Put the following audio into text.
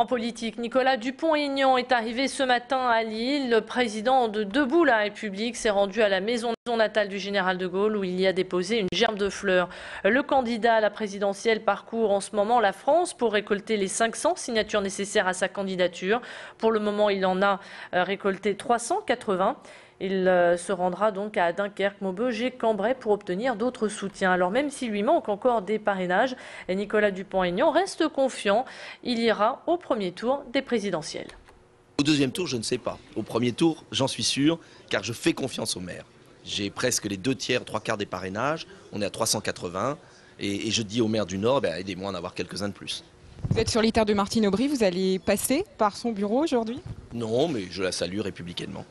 en politique. Nicolas Dupont-Aignan est arrivé ce matin à Lille. Le président de Debout la République s'est rendu à la maison natale du général de Gaulle où il y a déposé une germe de fleurs. Le candidat à la présidentielle parcourt en ce moment la France pour récolter les 500 signatures nécessaires à sa candidature. Pour le moment, il en a euh, récolté 380. Il euh, se rendra donc à Dunkerque, Maubeuge et Cambrai pour obtenir d'autres soutiens. Alors même s'il lui manque encore des parrainages, Nicolas Dupont-Aignan reste confiant. Il ira au premier tour des présidentielles. Au deuxième tour, je ne sais pas. Au premier tour, j'en suis sûr, car je fais confiance au maire. J'ai presque les deux tiers, trois quarts des parrainages. On est à 380. Et, je dis au maire du Nord, bah, aidez-moi à en avoir quelques-uns de plus. Vous êtes sur terres de Martine Aubry, vous allez passer par son bureau aujourd'hui Non, mais je la salue républicainement.